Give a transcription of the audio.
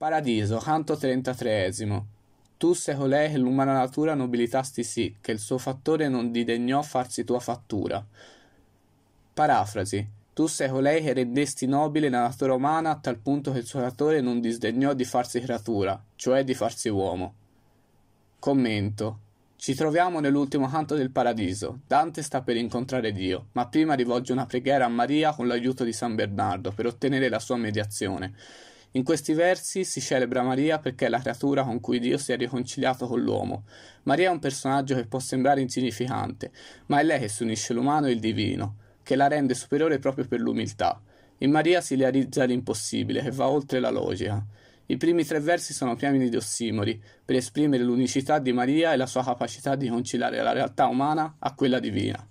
Paradiso, canto xxxiii Tu sei colei che l'umana natura nobilitasti sì, che il suo fattore non didegnò farsi tua fattura. Parafrasi. Tu sei colei che rendesti nobile la natura umana a tal punto che il suo creatore non disdegnò di farsi creatura, cioè di farsi uomo. Commento. Ci troviamo nell'ultimo canto del paradiso. Dante sta per incontrare Dio, ma prima rivolge una preghiera a Maria con l'aiuto di San Bernardo per ottenere la sua mediazione. In questi versi si celebra Maria perché è la creatura con cui Dio si è riconciliato con l'uomo. Maria è un personaggio che può sembrare insignificante, ma è lei che si unisce l'umano e il divino, che la rende superiore proprio per l'umiltà. In Maria si realizza l'impossibile, che va oltre la logica. I primi tre versi sono pieni di ossimori, per esprimere l'unicità di Maria e la sua capacità di conciliare la realtà umana a quella divina.